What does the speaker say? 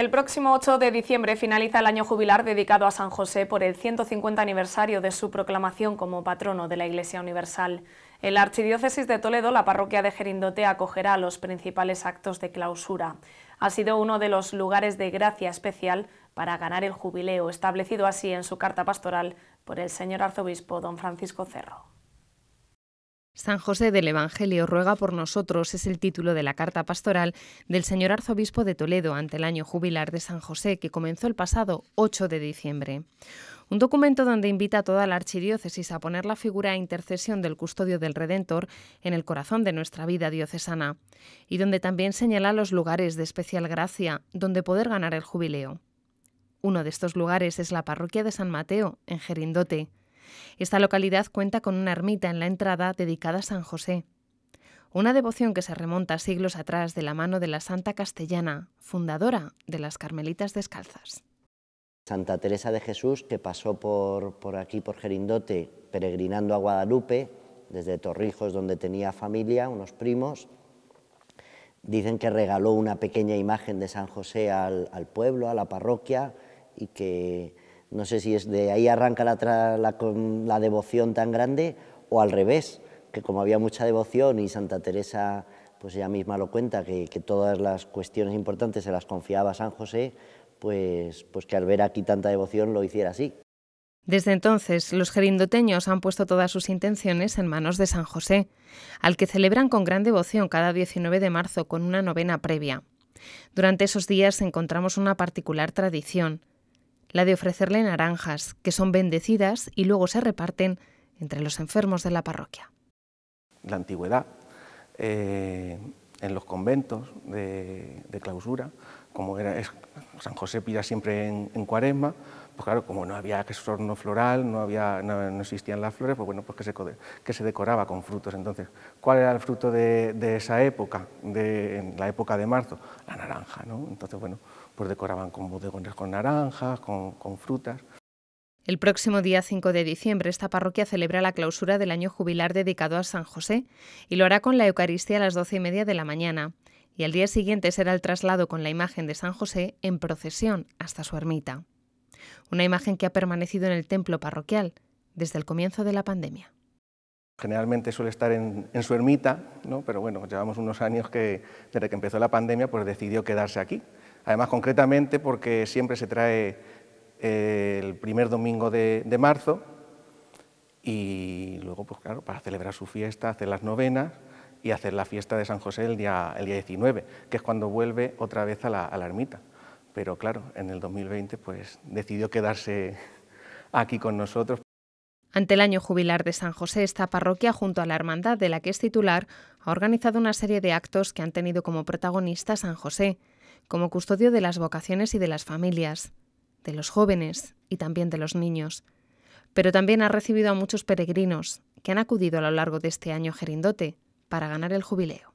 El próximo 8 de diciembre finaliza el año jubilar dedicado a San José por el 150 aniversario de su proclamación como patrono de la Iglesia Universal. En la Archidiócesis de Toledo, la parroquia de Gerindote acogerá los principales actos de clausura. Ha sido uno de los lugares de gracia especial para ganar el jubileo, establecido así en su carta pastoral por el señor arzobispo don Francisco Cerro. San José del Evangelio ruega por nosotros es el título de la carta pastoral del señor arzobispo de Toledo ante el año jubilar de San José que comenzó el pasado 8 de diciembre. Un documento donde invita a toda la archidiócesis a poner la figura e intercesión del custodio del Redentor en el corazón de nuestra vida diocesana y donde también señala los lugares de especial gracia donde poder ganar el jubileo. Uno de estos lugares es la parroquia de San Mateo, en Gerindote. Esta localidad cuenta con una ermita en la entrada dedicada a San José. Una devoción que se remonta siglos atrás de la mano de la Santa Castellana, fundadora de las Carmelitas Descalzas. Santa Teresa de Jesús, que pasó por, aquí, por Gerindote, peregrinando a Guadalupe, desde Torrijos, donde tenía familia, unos primos. Dicen que regaló una pequeña imagen de San José al pueblo, a la parroquia, y que no sé si es de ahí arranca la, devoción tan grande o al revés, que como había mucha devoción y Santa Teresa pues ella misma lo cuenta, que, todas las cuestiones importantes se las confiaba a San José, pues, pues que al ver aquí tanta devoción lo hiciera así. Desde entonces, los gerindoteños han puesto todas sus intenciones en manos de San José, al que celebran con gran devoción cada 19 de marzo con una novena previa. Durante esos días encontramos una particular tradición, la de ofrecerle naranjas, que son bendecidas y luego se reparten entre los enfermos de la parroquia. La antigüedad, eh, en los conventos de clausura, como era, San José pira siempre en, cuaresma, pues claro, como no había exorno floral, no, había, no, existían las flores, pues bueno, pues que se, decoraba con frutos. Entonces, ¿cuál era el fruto de, de esa época, de, la época de marzo? La naranja, ¿no? Entonces, bueno, pues decoraban con bodegones con naranjas, con, frutas. El próximo día 5 de diciembre esta parroquia celebra la clausura del año jubilar dedicado a San José y lo hará con la Eucaristía a las 12 y media de la mañana y al día siguiente será el traslado con la imagen de San José en procesión hasta su ermita. Una imagen que ha permanecido en el templo parroquial desde el comienzo de la pandemia. Generalmente suele estar en, su ermita, ¿no? pero bueno, llevamos unos años que desde que empezó la pandemia pues decidió quedarse aquí. Además, concretamente porque siempre se trae eh, el primer domingo de, de marzo y luego, pues claro, para celebrar su fiesta, hacer las novenas y hacer la fiesta de San José el día, el día 19, que es cuando vuelve otra vez a la, a la ermita. Pero claro, en el 2020 pues, decidió quedarse aquí con nosotros. Ante el año jubilar de San José, esta parroquia, junto a la hermandad de la que es titular, ha organizado una serie de actos que han tenido como protagonista San José, como custodio de las vocaciones y de las familias, de los jóvenes y también de los niños. Pero también ha recibido a muchos peregrinos que han acudido a lo largo de este año Gerindote, para ganar el jubileo.